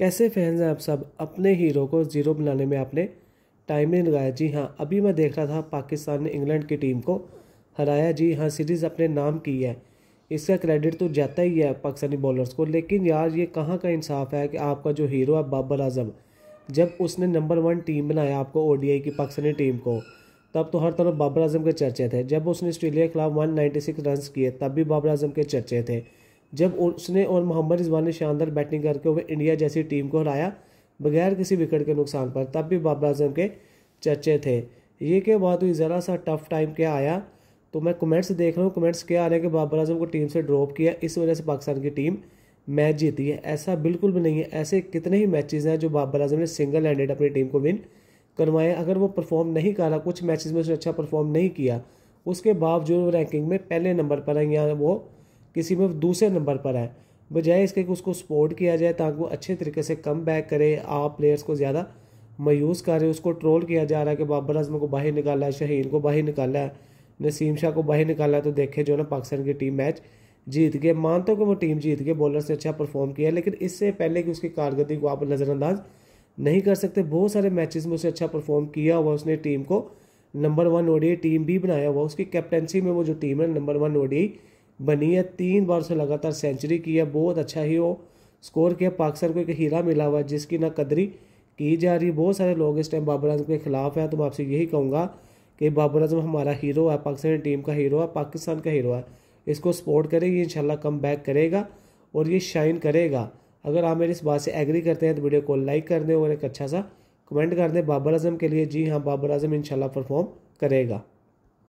कैसे फैंस हैं आप सब अपने हीरो को ज़ीरो बनाने में आपने टाइम नहीं लगाया जी हाँ अभी मैं देख रहा था पाकिस्तान ने इंग्लैंड की टीम को हराया जी हाँ सीरीज़ अपने नाम की है इसका क्रेडिट तो जाता ही है पाकिस्तानी बॉलर्स को लेकिन यार ये कहाँ का इंसाफ है कि आपका जो हीरो है बाबर आजम जब उसने नंबर वन टीम बनाया आपको ओ की पाकिस्तानी टीम को तब तो हर तरफ बाबर आजम के चर्चे थे जब उसने ऑस्ट्रेलिया के खिलाफ सिक्स रन किए तब भी बाबर आजम के चर्चे थे जब उसने और मोहम्मद रिजवान ने शानदार बैटिंग करके हुए इंडिया जैसी टीम को हराया बगैर किसी विकेट के नुकसान पर तब भी बाबर आजम के चर्चे थे ये के बाद हुई ज़रा सा टफ टाइम क्या आया तो मैं कमेंट्स देख रहा हूँ कमेंट्स क्या आ रहे हैं कि बाबर आजम को टीम से ड्रॉप किया इस वजह से पाकिस्तान की टीम मैच जीती है ऐसा बिल्कुल भी नहीं है ऐसे कितने ही मैचेस हैं जो बाबर आजम ने सिंगल हैंडेड अपनी टीम को विन करवाए अगर वो परफॉर्म नहीं कर रहा कुछ मैचेस में उसने अच्छा परफॉर्म नहीं किया उसके बावजूद वो रैंकिंग में पहले नंबर पर हैं या वो किसी में दूसरे नंबर पर है बजाय इसके कि उसको सपोर्ट किया जाए ताकि वो अच्छे तरीके से कम बैक करे आप प्लेयर्स को ज़्यादा मायूस करें उसको ट्रोल किया जा रहा है कि बाबर अजम को बाहर निकाला है शहीन को बाहर निकाला है नसीम शाह को बाहर निकाला है तो देखे जो ना पाकिस्तान की टीम मैच जीत गए मानता हूँ कि वो टीम जीत गए बॉलर से अच्छा परफॉर्म किया लेकिन इससे पहले कि उसकी कारकर्दगी को आप नज़रअंदाज नहीं कर सकते बहुत सारे मैचेस में उसे अच्छा परफॉर्म किया हुआ उसने टीम को नंबर वन ओडीआई टीम भी बनाया हुआ उसकी कैप्टनसी में वो जो टीम है नंबर वन ओडीआई बनी है तीन बार से लगातार सेंचुरी की है बहुत अच्छा ही वो स्कोर किया पाकिस्तान को एक हीरा मिला हुआ है जिसकी ना कदरी की जा रही है बहुत सारे लोग इस टाइम बाबर आजम के खिलाफ हैं तो मैं आपसे यही कहूँगा कि बाबर आजम हमारा हीरो है पाकिस्तानी टीम का हीरो है पाकिस्तान का हीरो है इसको सपोर्ट करें ये इंशाल्लाह कम बैक करेगा और ये शाइन करेगा अगर आप मेरी इस बात से एग्री करते हैं तो वीडियो को लाइक कर दें और एक अच्छा सा कमेंट कर दें बाबर आजम के लिए जी हाँ बाबर आजम इंशाल्लाह परफॉर्म करेगा